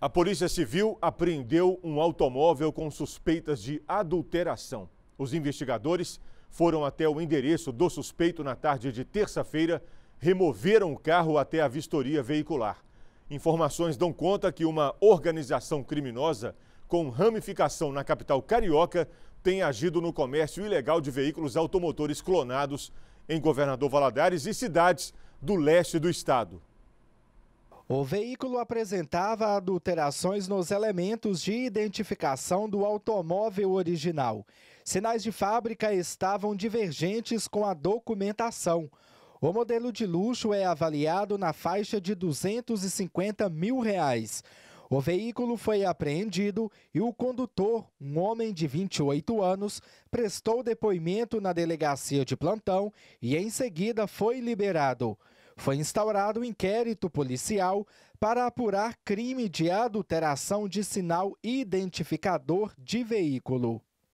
A Polícia Civil apreendeu um automóvel com suspeitas de adulteração. Os investigadores foram até o endereço do suspeito na tarde de terça-feira, removeram o carro até a vistoria veicular. Informações dão conta que uma organização criminosa com ramificação na capital carioca tem agido no comércio ilegal de veículos automotores clonados em Governador Valadares e cidades do leste do estado. O veículo apresentava adulterações nos elementos de identificação do automóvel original. Sinais de fábrica estavam divergentes com a documentação. O modelo de luxo é avaliado na faixa de 250 mil reais. O veículo foi apreendido e o condutor, um homem de 28 anos, prestou depoimento na delegacia de plantão e em seguida foi liberado foi instaurado um inquérito policial para apurar crime de adulteração de sinal identificador de veículo.